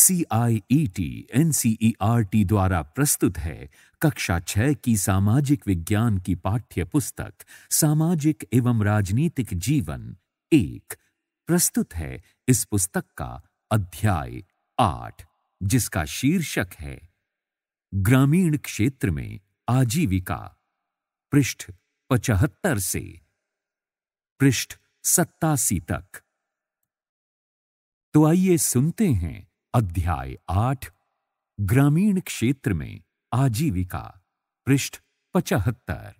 C I E T N C E R T द्वारा प्रस्तुत है कक्षा छह की सामाजिक विज्ञान की पाठ्य पुस्तक सामाजिक एवं राजनीतिक जीवन एक प्रस्तुत है इस पुस्तक का अध्याय आठ जिसका शीर्षक है ग्रामीण क्षेत्र में आजीविका पृष्ठ पचहत्तर से पृष्ठ सत्तासी तक तो आइए सुनते हैं अध्याय आठ ग्रामीण क्षेत्र में आजीविका पृष्ठ पचहत्तर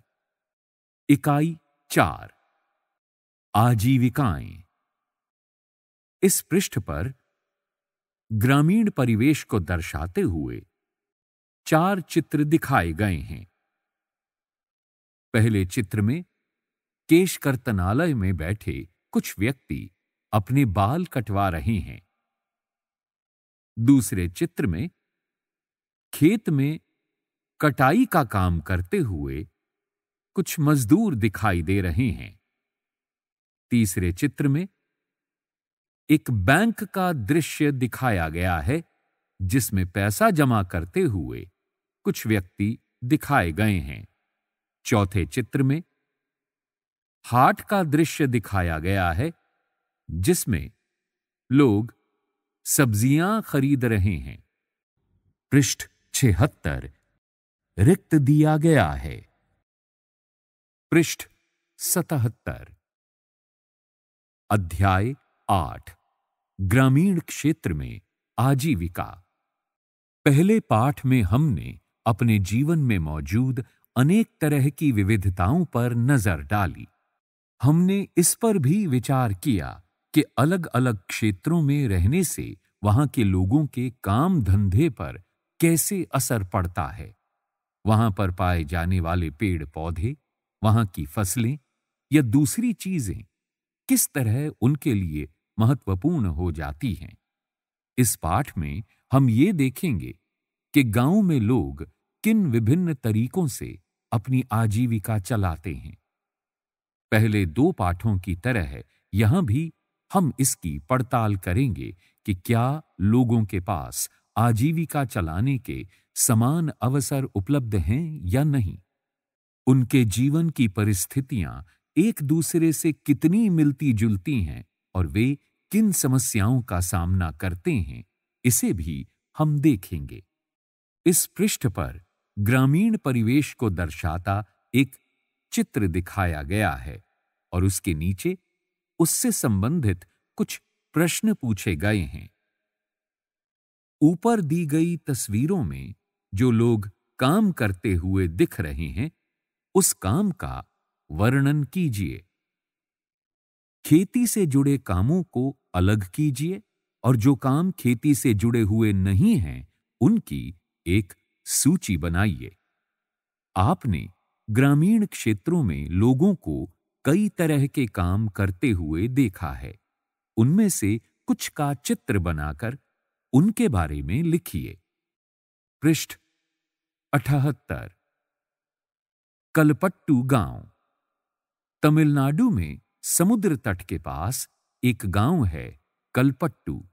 इकाई चार आजीविकाएं इस पृष्ठ पर ग्रामीण परिवेश को दर्शाते हुए चार चित्र दिखाए गए हैं पहले चित्र में केश कर्तनालय में बैठे कुछ व्यक्ति अपने बाल कटवा रहे हैं दूसरे चित्र में खेत में कटाई का काम करते हुए कुछ मजदूर दिखाई दे रहे हैं तीसरे चित्र में एक बैंक का दृश्य दिखाया गया है जिसमें पैसा जमा करते हुए कुछ व्यक्ति दिखाए गए हैं चौथे चित्र में हाट का दृश्य दिखाया गया है जिसमें लोग सब्जियां खरीद रहे हैं पृष्ठ छिहत्तर रिक्त दिया गया है पृष्ठ सतहत्तर अध्याय आठ ग्रामीण क्षेत्र में आजीविका पहले पाठ में हमने अपने जीवन में मौजूद अनेक तरह की विविधताओं पर नजर डाली हमने इस पर भी विचार किया कि अलग अलग क्षेत्रों में रहने से वहां के लोगों के काम धंधे पर कैसे असर पड़ता है वहां पर पाए जाने वाले पेड़ पौधे वहां की फसलें या दूसरी चीजें किस तरह उनके लिए महत्वपूर्ण हो जाती हैं इस पाठ में हम ये देखेंगे कि गांव में लोग किन विभिन्न तरीकों से अपनी आजीविका चलाते हैं पहले दो पाठों की तरह यहां भी हम इसकी पड़ताल करेंगे कि क्या लोगों के पास आजीविका चलाने के समान अवसर उपलब्ध हैं या नहीं उनके जीवन की परिस्थितियां एक दूसरे से कितनी मिलती जुलती हैं और वे किन समस्याओं का सामना करते हैं इसे भी हम देखेंगे इस पृष्ठ पर ग्रामीण परिवेश को दर्शाता एक चित्र दिखाया गया है और उसके नीचे उससे संबंधित कुछ प्रश्न पूछे गए हैं ऊपर दी गई तस्वीरों में जो लोग काम करते हुए दिख रहे हैं उस काम का वर्णन कीजिए खेती से जुड़े कामों को अलग कीजिए और जो काम खेती से जुड़े हुए नहीं हैं उनकी एक सूची बनाइए आपने ग्रामीण क्षेत्रों में लोगों को कई तरह के काम करते हुए देखा है उनमें से कुछ का चित्र बनाकर उनके बारे में लिखिए पृष्ठ अठहत्तर कलपट्टू गांव तमिलनाडु में समुद्र तट के पास एक गांव है कलपट्टू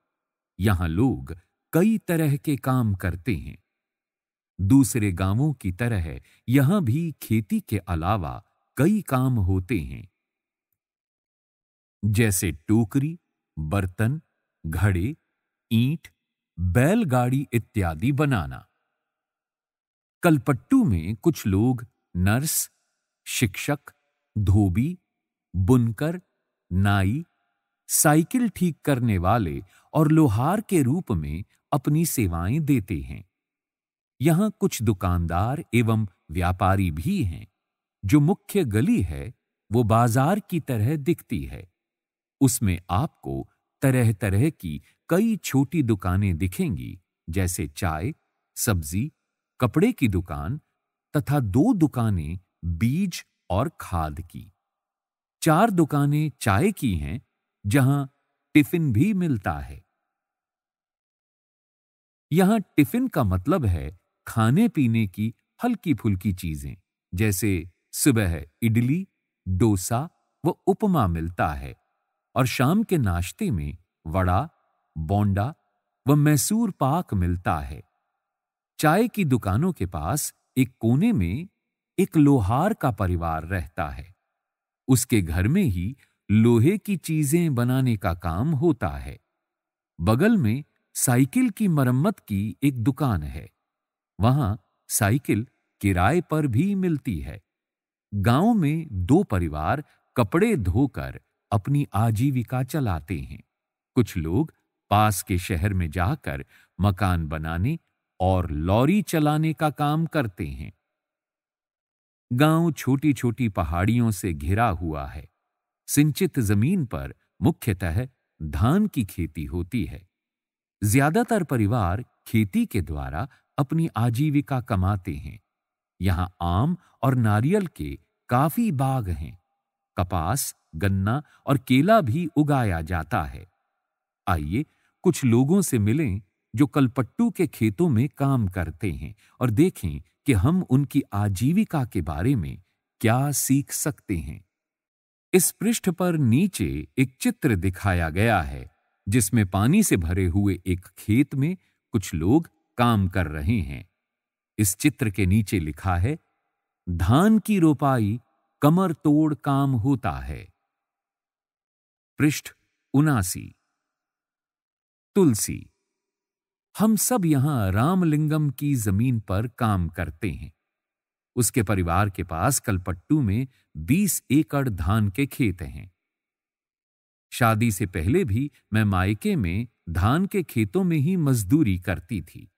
यहां लोग कई तरह के काम करते हैं दूसरे गांवों की तरह यहां भी खेती के अलावा कई काम होते हैं जैसे टोकरी बर्तन घड़े ईंट बैलगाड़ी इत्यादि बनाना कलपट्टू में कुछ लोग नर्स शिक्षक धोबी बुनकर नाई साइकिल ठीक करने वाले और लोहार के रूप में अपनी सेवाएं देते हैं यहां कुछ दुकानदार एवं व्यापारी भी हैं जो मुख्य गली है वो बाजार की तरह दिखती है उसमें आपको तरह तरह की कई छोटी दुकानें दिखेंगी जैसे चाय सब्जी कपड़े की दुकान तथा दो दुकानें बीज और खाद की चार दुकानें चाय की हैं जहां टिफिन भी मिलता है यहां टिफिन का मतलब है खाने पीने की हल्की फुल्की चीजें जैसे सुबह इडली डोसा व उपमा मिलता है और शाम के नाश्ते में वड़ा बोंडा व मैसूर पाक मिलता है चाय की दुकानों के पास एक कोने में एक लोहार का परिवार रहता है उसके घर में ही लोहे की चीजें बनाने का काम होता है बगल में साइकिल की मरम्मत की एक दुकान है वहां साइकिल किराए पर भी मिलती है गांव में दो परिवार कपड़े धोकर अपनी आजीविका चलाते हैं कुछ लोग पास के शहर में जाकर मकान बनाने और लॉरी चलाने का काम करते हैं गांव छोटी-छोटी पहाड़ियों से घिरा हुआ है सिंचित जमीन पर मुख्यतः धान की खेती होती है ज्यादातर परिवार खेती के द्वारा अपनी आजीविका कमाते हैं यहां आम और नारियल के काफी बाग हैं कपास गन्ना और केला भी उगाया जाता है आइए कुछ लोगों से मिलें जो कलपट्टू के खेतों में काम करते हैं और देखें कि हम उनकी आजीविका के बारे में क्या सीख सकते हैं इस पृष्ठ पर नीचे एक चित्र दिखाया गया है जिसमें पानी से भरे हुए एक खेत में कुछ लोग काम कर रहे हैं इस चित्र के नीचे लिखा है धान की रोपाई कमर तोड़ काम होता है पृष्ठ उनासी तुलसी हम सब यहां रामलिंगम की जमीन पर काम करते हैं उसके परिवार के पास कलपट्टू में बीस एकड़ धान के खेत हैं शादी से पहले भी मैं मायके में धान के खेतों में ही मजदूरी करती थी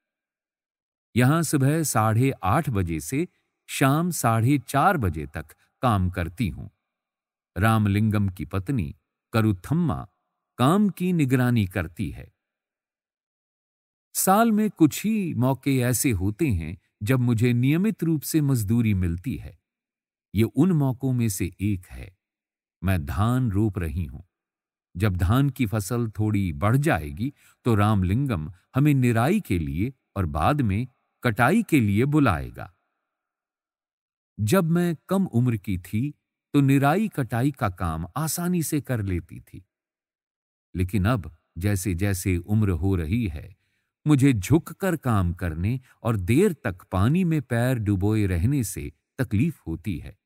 यहां सुबह साढ़े आठ बजे से शाम साढ़े चार बजे तक काम करती हूं रामलिंगम की पत्नी करुथम्मा काम की निगरानी करती है साल में कुछ ही मौके ऐसे होते हैं जब मुझे नियमित रूप से मजदूरी मिलती है ये उन मौकों में से एक है मैं धान रोप रही हूं जब धान की फसल थोड़ी बढ़ जाएगी तो रामलिंगम हमें निराई के लिए और बाद में कटाई के लिए बुलाएगा जब मैं कम उम्र की थी तो निराई कटाई का काम आसानी से कर लेती थी लेकिन अब जैसे जैसे उम्र हो रही है मुझे झुककर काम करने और देर तक पानी में पैर डुबोए रहने से तकलीफ होती है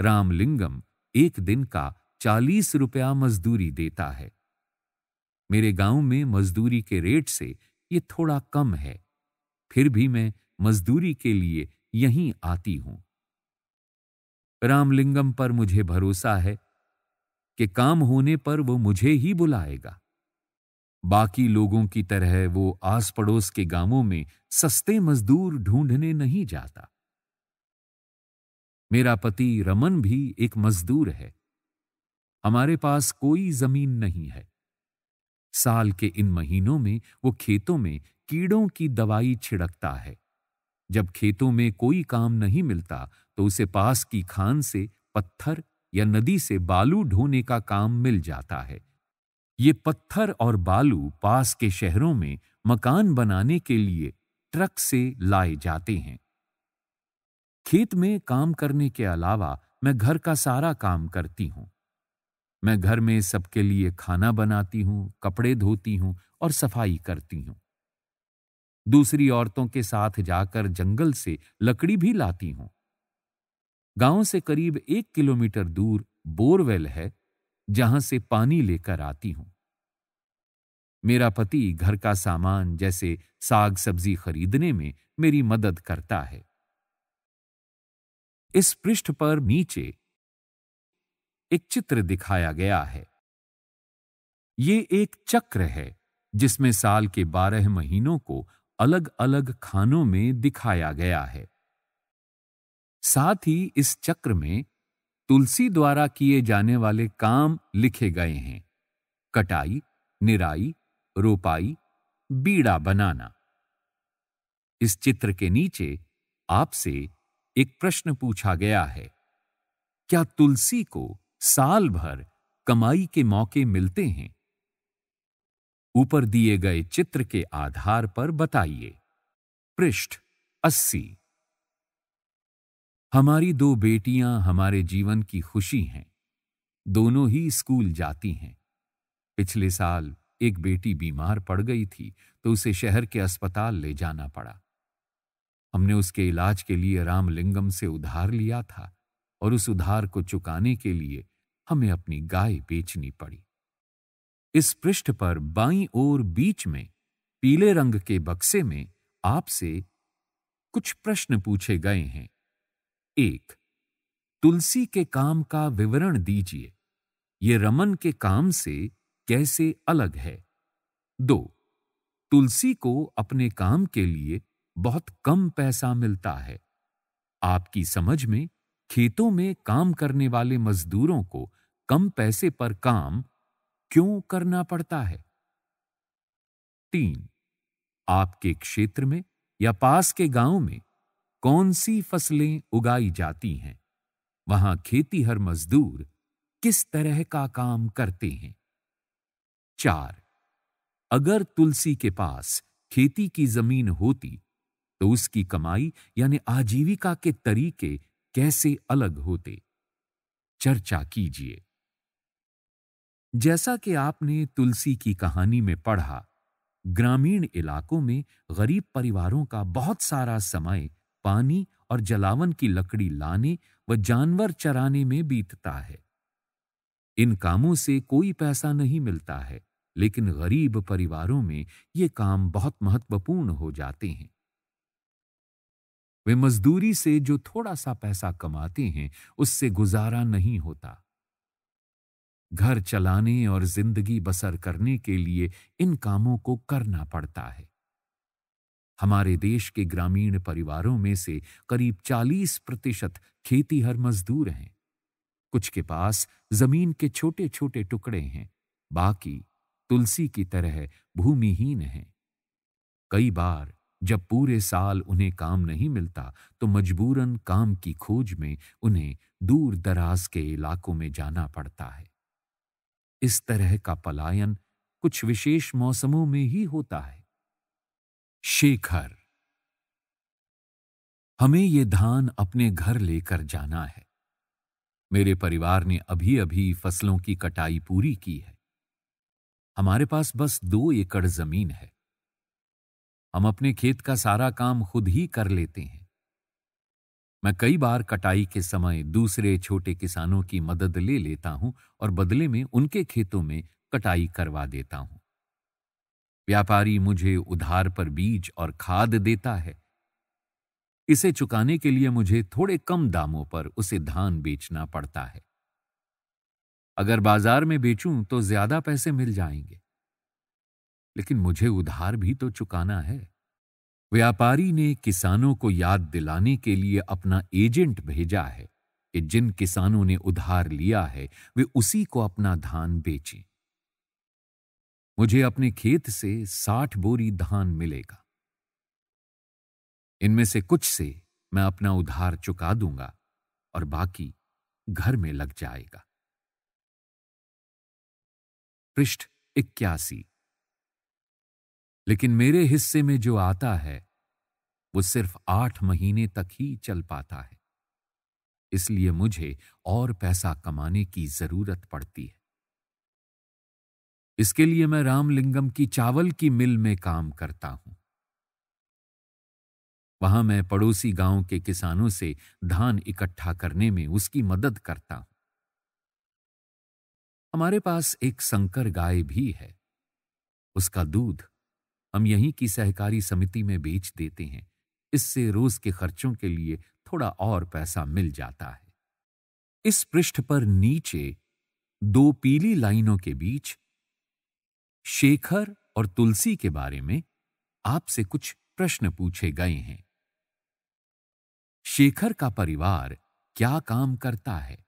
रामलिंगम एक दिन का चालीस रुपया मजदूरी देता है मेरे गांव में मजदूरी के रेट से ये थोड़ा कम है फिर भी मैं मजदूरी के लिए यहीं आती हूं रामलिंगम पर मुझे भरोसा है कि काम होने पर वो मुझे ही बुलाएगा बाकी लोगों की तरह वो आस पड़ोस के गांवों में सस्ते मजदूर ढूंढने नहीं जाता मेरा पति रमन भी एक मजदूर है हमारे पास कोई जमीन नहीं है साल के इन महीनों में वो खेतों में कीड़ों की दवाई छिड़कता है जब खेतों में कोई काम नहीं मिलता तो उसे पास की खान से पत्थर या नदी से बालू ढोने का काम मिल जाता है ये पत्थर और बालू पास के शहरों में मकान बनाने के लिए ट्रक से लाए जाते हैं खेत में काम करने के अलावा मैं घर का सारा काम करती हूं मैं घर में सबके लिए खाना बनाती हूं कपड़े धोती हूं और सफाई करती हूं दूसरी औरतों के साथ जाकर जंगल से लकड़ी भी लाती हूं गांव से करीब एक किलोमीटर दूर बोरवेल है जहां से पानी लेकर आती हूं मेरा पति घर का सामान जैसे साग सब्जी खरीदने में मेरी मदद करता है इस पृष्ठ पर नीचे एक चित्र दिखाया गया है ये एक चक्र है जिसमें साल के बारह महीनों को अलग अलग खानों में दिखाया गया है साथ ही इस चक्र में तुलसी द्वारा किए जाने वाले काम लिखे गए हैं कटाई निराई रोपाई बीड़ा बनाना इस चित्र के नीचे आपसे एक प्रश्न पूछा गया है क्या तुलसी को साल भर कमाई के मौके मिलते हैं ऊपर दिए गए चित्र के आधार पर बताइए पृष्ठ अस्सी हमारी दो बेटियां हमारे जीवन की खुशी हैं दोनों ही स्कूल जाती हैं पिछले साल एक बेटी बीमार पड़ गई थी तो उसे शहर के अस्पताल ले जाना पड़ा हमने उसके इलाज के लिए रामलिंगम से उधार लिया था और उस उधार को चुकाने के लिए हमें अपनी गाय बेचनी पड़ी इस पृष्ठ पर बाई ओर बीच में पीले रंग के बक्से में आपसे कुछ प्रश्न पूछे गए हैं एक तुलसी के काम का विवरण दीजिए ये रमन के काम से कैसे अलग है दो तुलसी को अपने काम के लिए बहुत कम पैसा मिलता है आपकी समझ में खेतों में काम करने वाले मजदूरों को कम पैसे पर काम क्यों करना पड़ता है तीन आपके क्षेत्र में या पास के गांव में कौन सी फसलें उगाई जाती हैं वहां खेती हर मजदूर किस तरह का काम करते हैं चार अगर तुलसी के पास खेती की जमीन होती तो उसकी कमाई यानी आजीविका के तरीके कैसे अलग होते चर्चा कीजिए जैसा कि आपने तुलसी की कहानी में पढ़ा ग्रामीण इलाकों में गरीब परिवारों का बहुत सारा समय पानी और जलावन की लकड़ी लाने व जानवर चराने में बीतता है इन कामों से कोई पैसा नहीं मिलता है लेकिन गरीब परिवारों में ये काम बहुत महत्वपूर्ण हो जाते हैं वे मजदूरी से जो थोड़ा सा पैसा कमाते हैं उससे गुजारा नहीं होता घर चलाने और जिंदगी बसर करने के लिए इन कामों को करना पड़ता है हमारे देश के ग्रामीण परिवारों में से करीब 40 प्रतिशत खेतीहर मजदूर हैं कुछ के पास जमीन के छोटे छोटे टुकड़े हैं बाकी तुलसी की तरह भूमिहीन हैं कई बार जब पूरे साल उन्हें काम नहीं मिलता तो मजबूरन काम की खोज में उन्हें दूर दराज के इलाकों में जाना पड़ता है इस तरह का पलायन कुछ विशेष मौसमों में ही होता है शेखर हमें ये धान अपने घर लेकर जाना है मेरे परिवार ने अभी अभी फसलों की कटाई पूरी की है हमारे पास बस दो एकड़ जमीन है हम अपने खेत का सारा काम खुद ही कर लेते हैं मैं कई बार कटाई के समय दूसरे छोटे किसानों की मदद ले लेता हूं और बदले में उनके खेतों में कटाई करवा देता हूं व्यापारी मुझे उधार पर बीज और खाद देता है इसे चुकाने के लिए मुझे थोड़े कम दामों पर उसे धान बेचना पड़ता है अगर बाजार में बेचूं तो ज्यादा पैसे मिल जाएंगे लेकिन मुझे उधार भी तो चुकाना है व्यापारी ने किसानों को याद दिलाने के लिए अपना एजेंट भेजा है कि जिन किसानों ने उधार लिया है वे उसी को अपना धान बेचें मुझे अपने खेत से साठ बोरी धान मिलेगा इनमें से कुछ से मैं अपना उधार चुका दूंगा और बाकी घर में लग जाएगा पृष्ठ इक्यासी लेकिन मेरे हिस्से में जो आता है वो सिर्फ आठ महीने तक ही चल पाता है इसलिए मुझे और पैसा कमाने की जरूरत पड़ती है इसके लिए मैं रामलिंगम की चावल की मिल में काम करता हूं वहां मैं पड़ोसी गांव के किसानों से धान इकट्ठा करने में उसकी मदद करता हूं हमारे पास एक संकर गाय भी है उसका दूध हम यहीं की सहकारी समिति में बेच देते हैं इससे रोज के खर्चों के लिए थोड़ा और पैसा मिल जाता है इस पृष्ठ पर नीचे दो पीली लाइनों के बीच शेखर और तुलसी के बारे में आपसे कुछ प्रश्न पूछे गए हैं शेखर का परिवार क्या काम करता है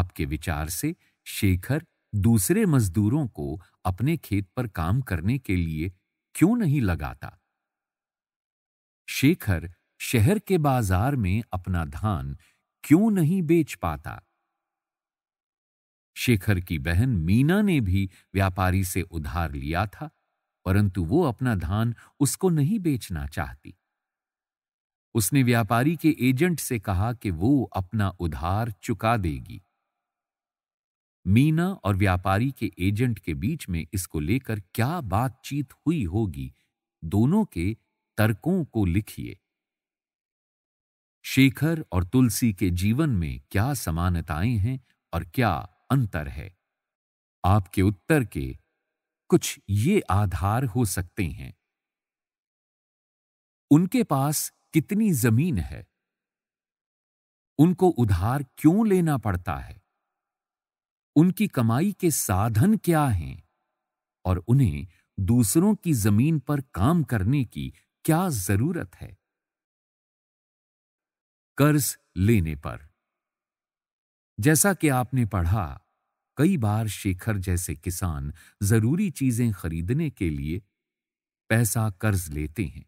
आपके विचार से शेखर दूसरे मजदूरों को अपने खेत पर काम करने के लिए क्यों नहीं लगाता शेखर शहर के बाजार में अपना धान क्यों नहीं बेच पाता शेखर की बहन मीना ने भी व्यापारी से उधार लिया था परंतु वो अपना धान उसको नहीं बेचना चाहती उसने व्यापारी के एजेंट से कहा कि वो अपना उधार चुका देगी मीना और व्यापारी के एजेंट के बीच में इसको लेकर क्या बातचीत हुई होगी दोनों के तर्कों को लिखिए शेखर और तुलसी के जीवन में क्या समानताएं हैं और क्या अंतर है आपके उत्तर के कुछ ये आधार हो सकते हैं उनके पास कितनी जमीन है उनको उधार क्यों लेना पड़ता है उनकी कमाई के साधन क्या हैं और उन्हें दूसरों की जमीन पर काम करने की क्या जरूरत है कर्ज लेने पर जैसा कि आपने पढ़ा कई बार शेखर जैसे किसान जरूरी चीजें खरीदने के लिए पैसा कर्ज लेते हैं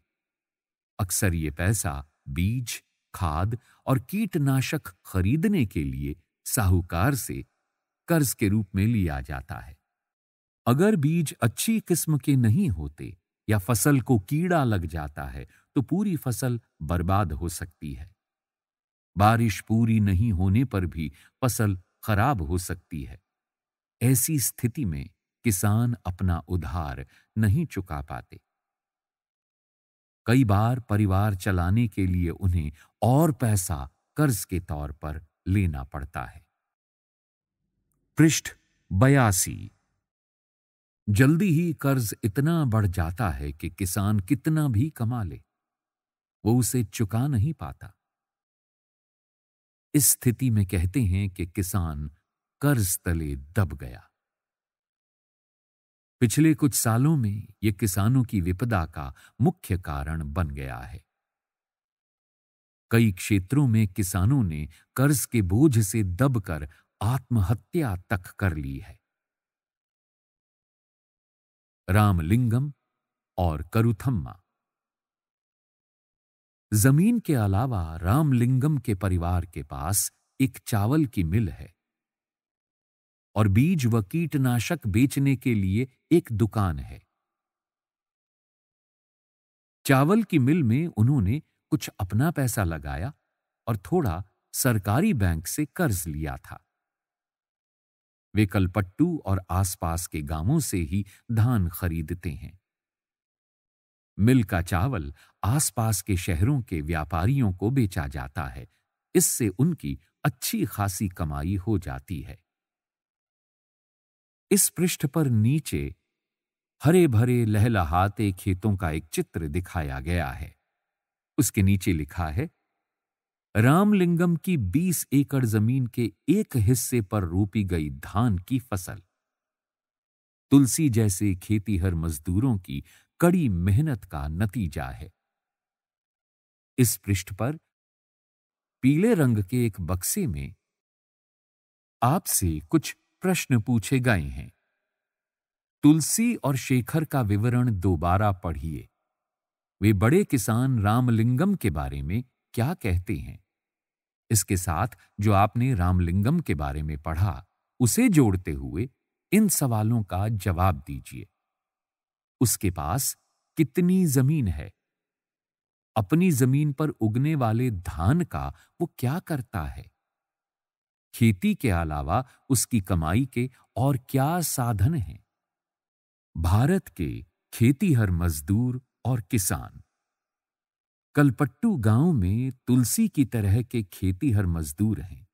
अक्सर ये पैसा बीज खाद और कीटनाशक खरीदने के लिए साहूकार से कर्ज के रूप में लिया जाता है अगर बीज अच्छी किस्म के नहीं होते या फसल को कीड़ा लग जाता है तो पूरी फसल बर्बाद हो सकती है बारिश पूरी नहीं होने पर भी फसल खराब हो सकती है ऐसी स्थिति में किसान अपना उधार नहीं चुका पाते कई बार परिवार चलाने के लिए उन्हें और पैसा कर्ज के तौर पर लेना पड़ता है पृष्ठ बयासी जल्दी ही कर्ज इतना बढ़ जाता है कि किसान कितना भी कमा ले वो उसे चुका नहीं पाता इस स्थिति में कहते हैं कि किसान कर्ज तले दब गया पिछले कुछ सालों में यह किसानों की विपदा का मुख्य कारण बन गया है कई क्षेत्रों में किसानों ने कर्ज के बोझ से दबकर आत्महत्या तक कर ली है रामलिंगम और करुथम्मा जमीन के अलावा रामलिंगम के परिवार के पास एक चावल की मिल है और बीज व कीटनाशक बेचने के लिए एक दुकान है चावल की मिल में उन्होंने कुछ अपना पैसा लगाया और थोड़ा सरकारी बैंक से कर्ज लिया था वे कलपट्टू और आसपास के गांवों से ही धान खरीदते हैं मिल का चावल आसपास के शहरों के व्यापारियों को बेचा जाता है इससे उनकी अच्छी खासी कमाई हो जाती है इस पृष्ठ पर नीचे हरे भरे लहलहाते खेतों का एक चित्र दिखाया गया है उसके नीचे लिखा है रामलिंगम की बीस एकड़ जमीन के एक हिस्से पर रोपी गई धान की फसल तुलसी जैसे खेतीहर मजदूरों की कड़ी मेहनत का नतीजा है इस पृष्ठ पर पीले रंग के एक बक्से में आपसे कुछ प्रश्न पूछे गए हैं तुलसी और शेखर का विवरण दोबारा पढ़िए वे बड़े किसान रामलिंगम के बारे में क्या कहते हैं इसके साथ जो आपने रामलिंगम के बारे में पढ़ा उसे जोड़ते हुए इन सवालों का जवाब दीजिए उसके पास कितनी जमीन है अपनी जमीन पर उगने वाले धान का वो क्या करता है खेती के अलावा उसकी कमाई के और क्या साधन हैं भारत के खेतीहर मजदूर और किसान कलपट्टू गांव में तुलसी की तरह के खेती हर मजदूर हैं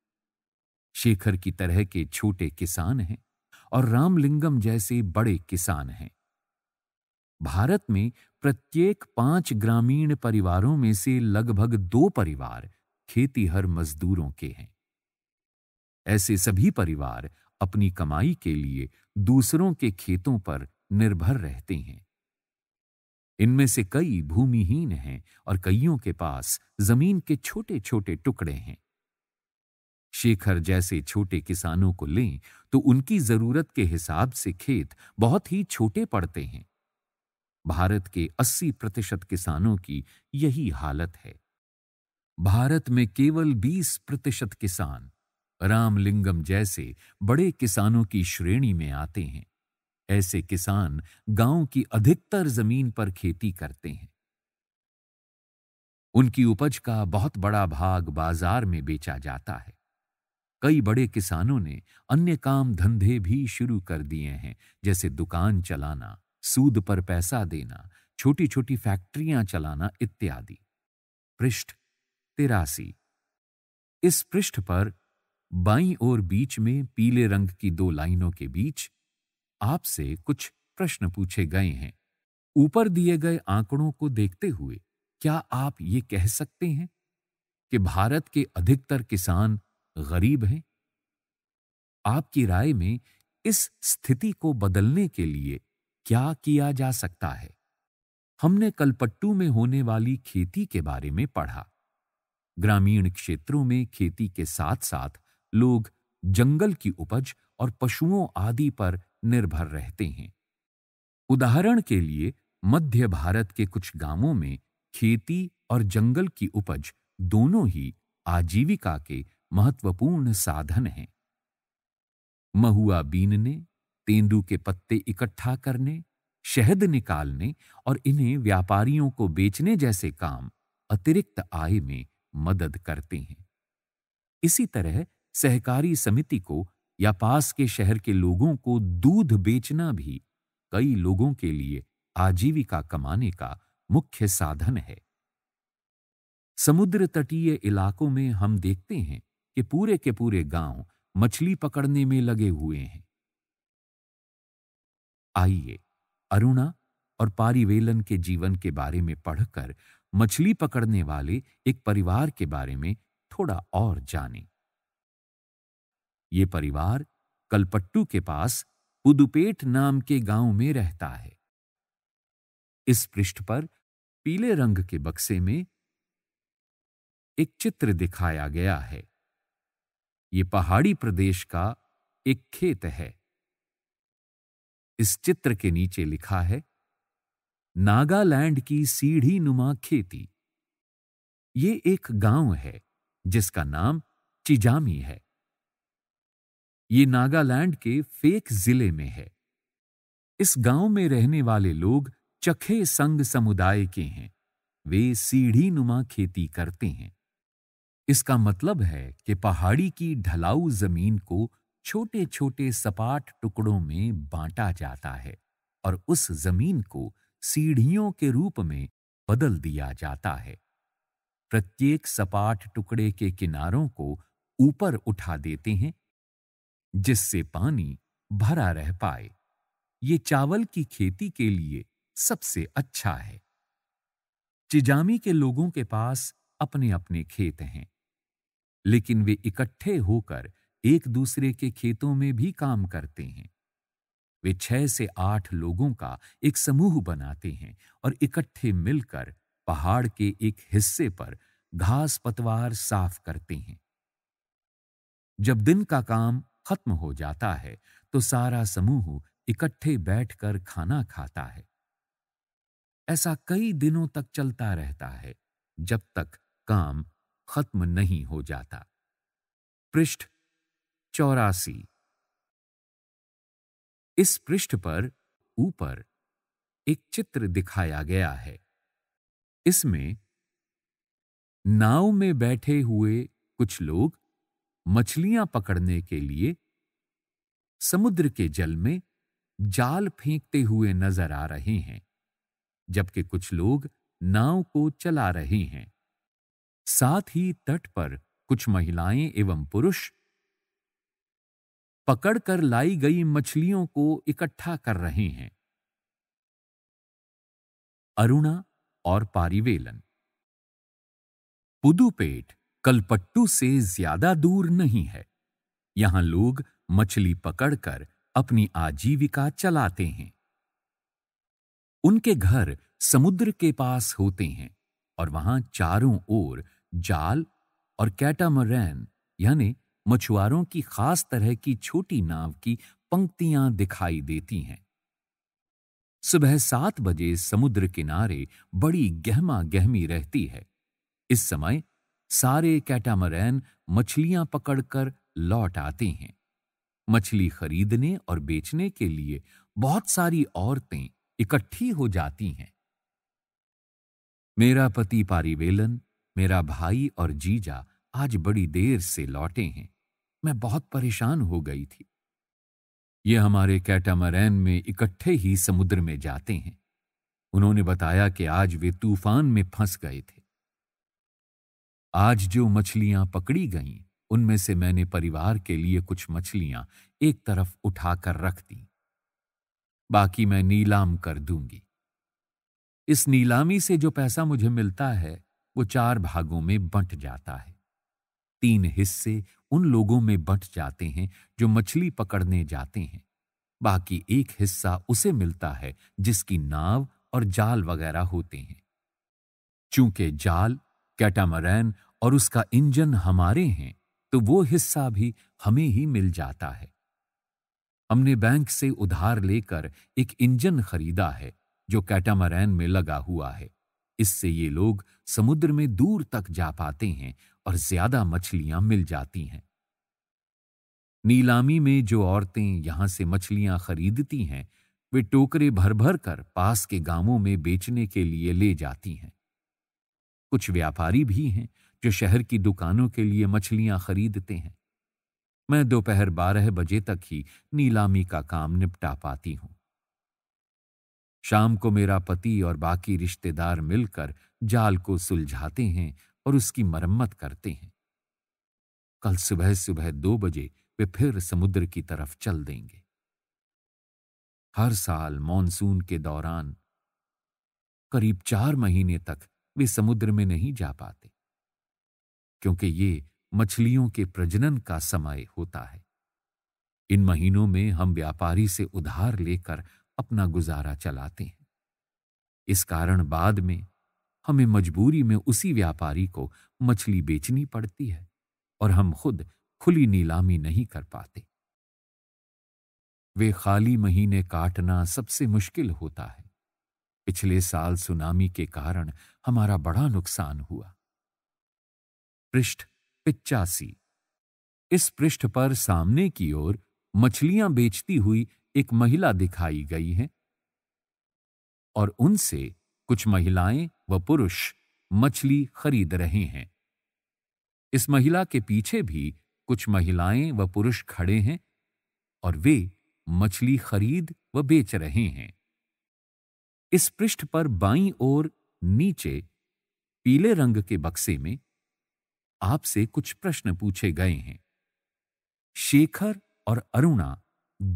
शेखर की तरह के छोटे किसान हैं और रामलिंगम जैसे बड़े किसान हैं भारत में प्रत्येक पांच ग्रामीण परिवारों में से लगभग दो परिवार खेतीहर मजदूरों के हैं ऐसे सभी परिवार अपनी कमाई के लिए दूसरों के खेतों पर निर्भर रहते हैं इनमें से कई भूमिहीन हैं और कईयों के पास जमीन के छोटे छोटे टुकड़े हैं शेखर जैसे छोटे किसानों को लें तो उनकी जरूरत के हिसाब से खेत बहुत ही छोटे पड़ते हैं भारत के 80 प्रतिशत किसानों की यही हालत है भारत में केवल 20 प्रतिशत किसान रामलिंगम जैसे बड़े किसानों की श्रेणी में आते हैं ऐसे किसान गांव की अधिकतर जमीन पर खेती करते हैं उनकी उपज का बहुत बड़ा भाग बाजार में बेचा जाता है कई बड़े किसानों ने अन्य काम धंधे भी शुरू कर दिए हैं जैसे दुकान चलाना सूद पर पैसा देना छोटी छोटी फैक्ट्रियां चलाना इत्यादि पृष्ठ तिरासी इस पृष्ठ पर बाईं ओर बीच में पीले रंग की दो लाइनों के बीच आपसे कुछ प्रश्न पूछे गए हैं ऊपर दिए गए आंकड़ों को देखते हुए क्या आप ये कह सकते हैं कि भारत के अधिकतर किसान गरीब हैं आपकी राय में इस स्थिति को बदलने के लिए क्या किया जा सकता है हमने कलपट्टू में होने वाली खेती के बारे में पढ़ा ग्रामीण क्षेत्रों में खेती के साथ साथ लोग जंगल की उपज और पशुओं आदि पर निर्भर रहते हैं उदाहरण के लिए मध्य भारत के कुछ गांवों में खेती और जंगल की उपज दोनों ही आजीविका के महत्वपूर्ण साधन हैं महुआ बीनने तेंदू के पत्ते इकट्ठा करने शहद निकालने और इन्हें व्यापारियों को बेचने जैसे काम अतिरिक्त आय में मदद करते हैं इसी तरह सहकारी समिति को या पास के शहर के लोगों को दूध बेचना भी कई लोगों के लिए आजीविका कमाने का मुख्य साधन है समुद्र तटीय इलाकों में हम देखते हैं कि पूरे के पूरे गांव मछली पकड़ने में लगे हुए हैं आइए अरुणा और पारिवेलन के जीवन के बारे में पढ़कर मछली पकड़ने वाले एक परिवार के बारे में थोड़ा और जानें। ये परिवार कलपट्टू के पास पुदुपेट नाम के गांव में रहता है इस पृष्ठ पर पीले रंग के बक्से में एक चित्र दिखाया गया है ये पहाड़ी प्रदेश का एक खेत है इस चित्र के नीचे लिखा है नागालैंड की सीढ़ी नुमा खेती ये एक गांव है जिसका नाम चिजामी है ये नागालैंड के फेक जिले में है इस गांव में रहने वाले लोग चखे संग समुदाय के हैं वे सीढ़ी नुमा खेती करते हैं इसका मतलब है कि पहाड़ी की ढलाऊ जमीन को छोटे छोटे सपाट टुकड़ों में बांटा जाता है और उस जमीन को सीढ़ियों के रूप में बदल दिया जाता है प्रत्येक सपाट टुकड़े के किनारों को ऊपर उठा देते हैं जिससे पानी भरा रह पाए ये चावल की खेती के लिए सबसे अच्छा है चिजामी के लोगों के पास अपने अपने खेत हैं लेकिन वे इकट्ठे होकर एक दूसरे के खेतों में भी काम करते हैं वे छह से आठ लोगों का एक समूह बनाते हैं और इकट्ठे मिलकर पहाड़ के एक हिस्से पर घास पतवार साफ करते हैं जब दिन का काम खत्म हो जाता है तो सारा समूह इकट्ठे बैठकर खाना खाता है ऐसा कई दिनों तक चलता रहता है जब तक काम खत्म नहीं हो जाता पृष्ठ चौरासी इस पृष्ठ पर ऊपर एक चित्र दिखाया गया है इसमें नाव में बैठे हुए कुछ लोग मछलियां पकड़ने के लिए समुद्र के जल में जाल फेंकते हुए नजर आ रहे हैं जबकि कुछ लोग नाव को चला रहे हैं साथ ही तट पर कुछ महिलाएं एवं पुरुष पकड़कर लाई गई मछलियों को इकट्ठा कर रहे हैं अरुणा और पारिवेलन पुदुपेट कलपट्टू से ज्यादा दूर नहीं है यहां लोग मछली पकड़कर अपनी आजीविका चलाते हैं उनके घर समुद्र के पास होते हैं और वहां चारों ओर जाल और कैटामरैन यानी मछुआरों की खास तरह की छोटी नाव की पंक्तियां दिखाई देती हैं सुबह सात बजे समुद्र किनारे बड़ी गहमा गहमी रहती है इस समय सारे कैटामरैन मछलियां पकड़कर लौट आते हैं मछली खरीदने और बेचने के लिए बहुत सारी औरतें इकट्ठी हो जाती हैं मेरा पति पारिवेलन मेरा भाई और जीजा आज बड़ी देर से लौटे हैं मैं बहुत परेशान हो गई थी ये हमारे कैटामरैन में इकट्ठे ही समुद्र में जाते हैं उन्होंने बताया कि आज वे तूफान में फंस गए थे आज जो मछलियां पकड़ी गईं उनमें से मैंने परिवार के लिए कुछ मछलियां एक तरफ उठाकर रख दी बाकी मैं नीलाम कर दूंगी इस नीलामी से जो पैसा मुझे मिलता है वो चार भागों में बंट जाता है तीन हिस्से उन लोगों में बंट जाते हैं जो मछली पकड़ने जाते हैं बाकी एक हिस्सा उसे मिलता है जिसकी नाव और जाल वगैरह होते हैं चूंकि जाल कैटामरैन और उसका इंजन हमारे हैं तो वो हिस्सा भी हमें ही मिल जाता है हमने बैंक से उधार लेकर एक इंजन खरीदा है जो कैटामरैन में लगा हुआ है इससे ये लोग समुद्र में दूर तक जा पाते हैं और ज्यादा मछलियां मिल जाती हैं नीलामी में जो औरतें यहां से मछलियां खरीदती हैं वे टोकरे भर भर कर पास के गांवों में बेचने के लिए ले जाती हैं कुछ व्यापारी भी हैं जो शहर की दुकानों के लिए मछलियां खरीदते हैं मैं दोपहर बारह बजे तक ही नीलामी का काम निपटा पाती हूं शाम को मेरा पति और बाकी रिश्तेदार मिलकर जाल को सुलझाते हैं और उसकी मरम्मत करते हैं कल सुबह सुबह दो बजे वे फिर समुद्र की तरफ चल देंगे हर साल मॉनसून के दौरान करीब चार महीने तक वे समुद्र में नहीं जा पाते क्योंकि ये मछलियों के प्रजनन का समय होता है इन महीनों में हम व्यापारी से उधार लेकर अपना गुजारा चलाते हैं इस कारण बाद में हमें मजबूरी में उसी व्यापारी को मछली बेचनी पड़ती है और हम खुद खुली नीलामी नहीं कर पाते वे खाली महीने काटना सबसे मुश्किल होता है पिछले साल सुनामी के कारण हमारा बड़ा नुकसान हुआ पृष्ठ पिचासी इस पृष्ठ पर सामने की ओर मछलियां बेचती हुई एक महिला दिखाई गई है और उनसे कुछ महिलाएं व पुरुष मछली खरीद रहे हैं इस महिला के पीछे भी कुछ महिलाएं व पुरुष खड़े हैं और वे मछली खरीद व बेच रहे हैं इस पृष्ठ पर बाईं ओर नीचे पीले रंग के बक्से में आपसे कुछ प्रश्न पूछे गए हैं शेखर और अरुणा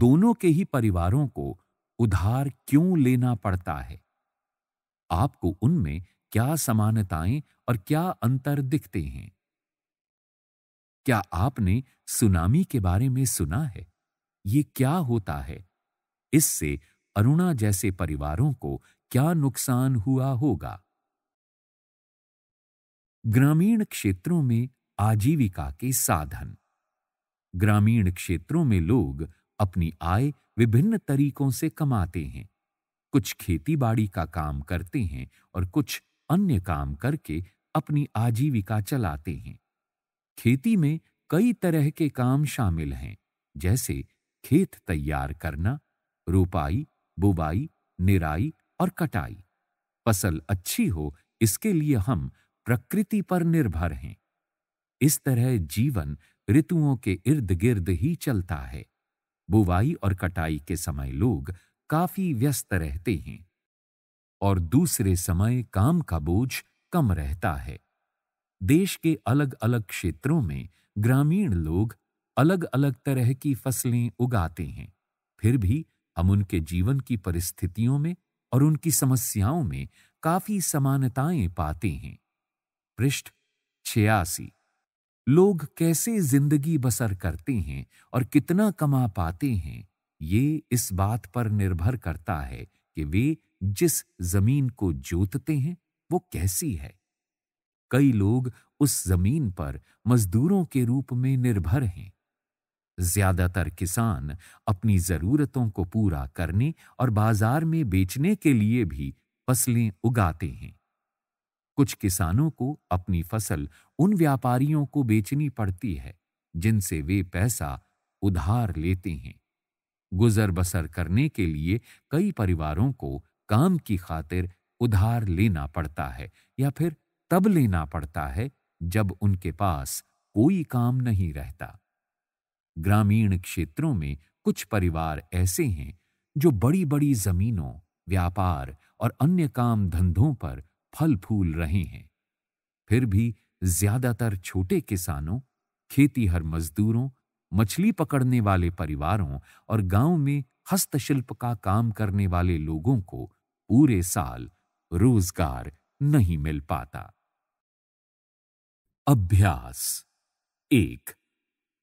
दोनों के ही परिवारों को उधार क्यों लेना पड़ता है आपको उनमें क्या समानताएं और क्या अंतर दिखते हैं क्या आपने सुनामी के बारे में सुना है ये क्या होता है इससे अरुणा जैसे परिवारों को क्या नुकसान हुआ होगा ग्रामीण क्षेत्रों में आजीविका के साधन ग्रामीण क्षेत्रों में लोग अपनी आय विभिन्न तरीकों से कमाते हैं कुछ खेतीबाड़ी का काम करते हैं और कुछ अन्य काम करके अपनी आजीविका चलाते हैं खेती में कई तरह के काम शामिल हैं जैसे खेत तैयार करना रोपाई बुवाई निराई और कटाई फसल अच्छी हो इसके लिए हम प्रकृति पर निर्भर हैं इस तरह जीवन ऋतुओं के इर्द गिर्द ही चलता है बुवाई और कटाई के समय लोग काफी व्यस्त रहते हैं और दूसरे समय काम का बोझ कम रहता है देश के अलग अलग क्षेत्रों में ग्रामीण लोग अलग अलग तरह की फसलें उगाते हैं फिर भी हम उनके जीवन की परिस्थितियों में और उनकी समस्याओं में काफी समानताएं पाते हैं पृष्ठ छियासी लोग कैसे जिंदगी बसर करते हैं और कितना कमा पाते हैं ये इस बात पर निर्भर करता है कि वे जिस जमीन को जोतते हैं वो कैसी है कई लोग उस जमीन पर मजदूरों के रूप में निर्भर हैं ज़्यादातर किसान अपनी ज़रूरतों को पूरा करने और बाजार में बेचने के लिए भी फसलें उगाते हैं कुछ किसानों को अपनी फसल उन व्यापारियों को बेचनी पड़ती है जिनसे वे पैसा उधार लेते हैं गुजर बसर करने के लिए कई परिवारों को काम की खातिर उधार लेना पड़ता है या फिर तब लेना पड़ता है जब उनके पास कोई काम नहीं रहता ग्रामीण क्षेत्रों में कुछ परिवार ऐसे हैं जो बड़ी बड़ी जमीनों व्यापार और अन्य काम धंधों पर फल फूल रहे हैं फिर भी ज्यादातर छोटे किसानों खेतीहर मजदूरों मछली पकड़ने वाले परिवारों और गांव में हस्तशिल्प का काम करने वाले लोगों को पूरे साल रोजगार नहीं मिल पाता अभ्यास एक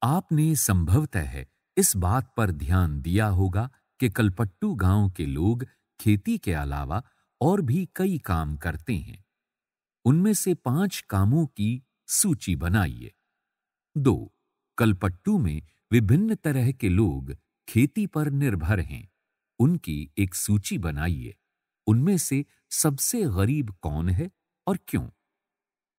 आपने संभवतः इस बात पर ध्यान दिया होगा कि कलपट्टू गांव के लोग खेती के अलावा और भी कई काम करते हैं उनमें से पांच कामों की सूची बनाइए दो कलपट्टू में विभिन्न तरह के लोग खेती पर निर्भर हैं उनकी एक सूची बनाइए उनमें से सबसे गरीब कौन है और क्यों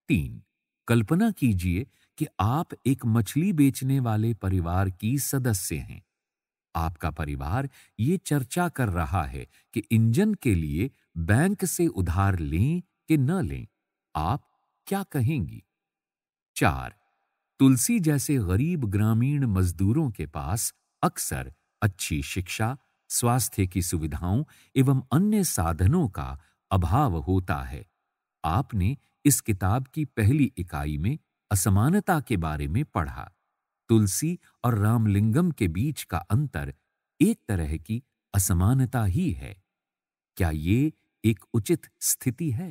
तीन कल्पना कीजिए कि आप एक मछली बेचने वाले परिवार की सदस्य हैं आपका परिवार ये चर्चा कर रहा है कि इंजन के लिए बैंक से उधार लें कि न लें आप क्या कहेंगी चार तुलसी जैसे गरीब ग्रामीण मजदूरों के पास अक्सर अच्छी शिक्षा स्वास्थ्य की सुविधाओं एवं अन्य साधनों का अभाव होता है आपने इस किताब की पहली इकाई में असमानता के बारे में पढ़ा तुलसी और रामलिंगम के बीच का अंतर एक तरह की असमानता ही है क्या ये एक उचित स्थिति है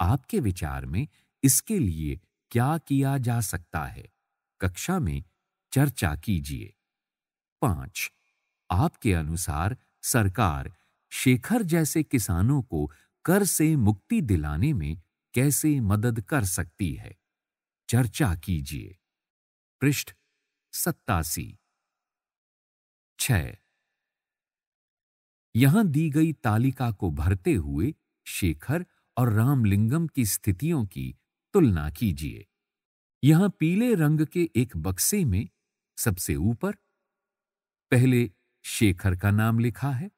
आपके विचार में इसके लिए क्या किया जा सकता है कक्षा में चर्चा कीजिए पांच आपके अनुसार सरकार शेखर जैसे किसानों को कर से मुक्ति दिलाने में कैसे मदद कर सकती है चर्चा कीजिए पृष्ठ सत्तासी छ यहां दी गई तालिका को भरते हुए शेखर और रामलिंगम की स्थितियों की तुलना कीजिए यहां पीले रंग के एक बक्से में सबसे ऊपर पहले शेखर का नाम लिखा है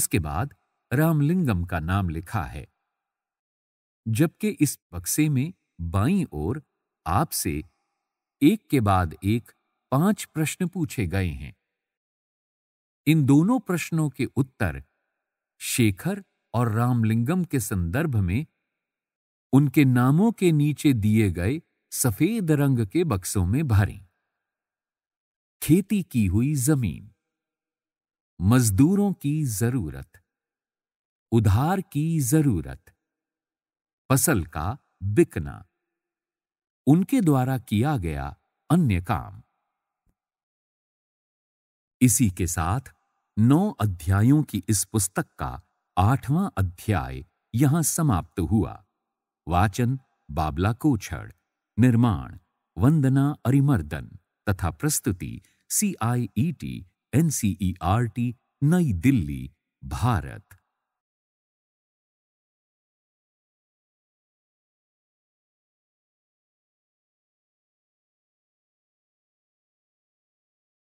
उसके बाद रामलिंगम का नाम लिखा है जबकि इस बक्से में बाईं ओर आपसे एक के बाद एक पांच प्रश्न पूछे गए हैं इन दोनों प्रश्नों के उत्तर शेखर और रामलिंगम के संदर्भ में उनके नामों के नीचे दिए गए सफेद रंग के बक्सों में भरें खेती की हुई जमीन मजदूरों की जरूरत उधार की जरूरत फसल का बिकना उनके द्वारा किया गया अन्य काम इसी के साथ नौ अध्यायों की इस पुस्तक का आठवां अध्याय यहां समाप्त हुआ वाचन बाबला कोछड़ निर्माण वंदना अरिमर्दन तथा प्रस्तुति C I E T N C E R T नई दिल्ली भारत